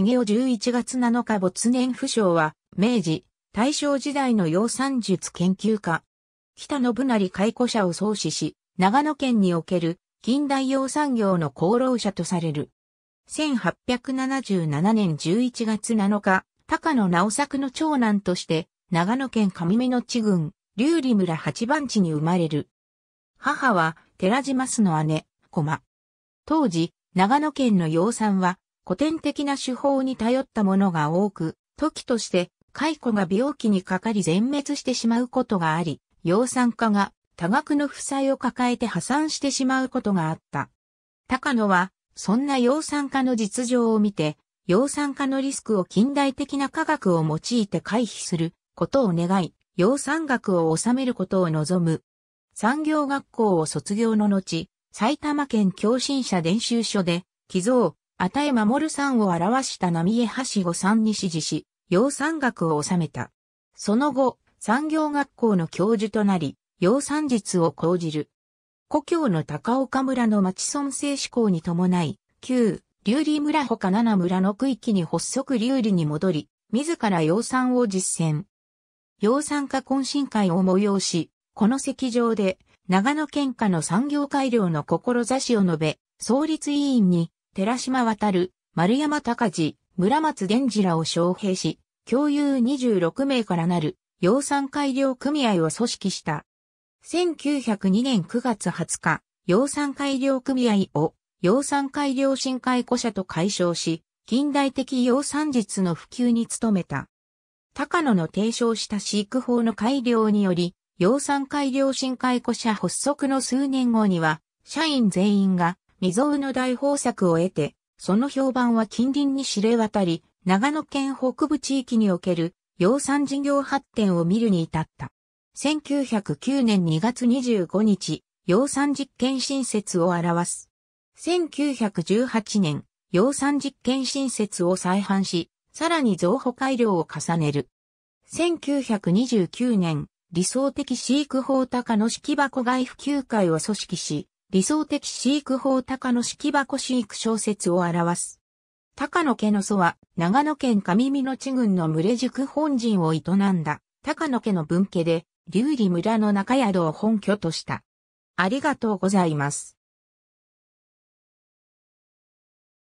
茂雄11月7日没年不詳は、明治、大正時代の養蚕術研究家。北信成解雇者を創始し、長野県における近代養蚕業の功労者とされる。1877年11月7日、高野直作の長男として、長野県上目の地郡、竜里村八番地に生まれる。母は、寺島氏の姉、駒。当時、長野県の養蚕は、古典的な手法に頼ったものが多く、時として蚕が病気にかかり全滅してしまうことがあり、養蚕家が多額の負債を抱えて破産してしまうことがあった。高野は、そんな養蚕家の実情を見て、養蚕家のリスクを近代的な科学を用いて回避することを願い、養蚕学を収めることを望む。産業学校を卒業の後、埼玉県共振者伝習所で、寄贈、与え守る山を表した浪江橋さ山に指示し、養山学を収めた。その後、産業学校の教授となり、養蚕術を講じる。故郷の高岡村の町村政志向に伴い、旧、流里村ほか七村の区域に発足流里に戻り、自ら養蚕を実践。養蚕家懇親会を催し、この席上で、長野県下の産業改良の志を述べ、創立委員に寺島渡丸山隆治、村松源次らを招聘し、共有26名からなる、養蚕改良組合を組織した。1902年9月20日、養蚕改良組合を、養蚕改良新会庫社と解消し、近代的養蚕術の普及に努めた。高野の提唱した飼育法の改良により、養蚕改良新会庫社発足の数年後には、社員全員が未曾有の大豊作を得て、その評判は近隣に知れ渡り、長野県北部地域における養蚕事業発展を見るに至った。1909年2月25日、養蚕実験新設を表す。1918年、養蚕実験新設を再販し、さらに増補改良を重ねる。1929年、理想的飼育法高の式箱外普及会を組織し、理想的飼育法高野式箱飼育小説を表す。高野家の祖は、長野県上美野地郡の群れ塾本陣を営んだ、高野家の分家で、竜里村の中宿を本拠とした。ありがとうございます。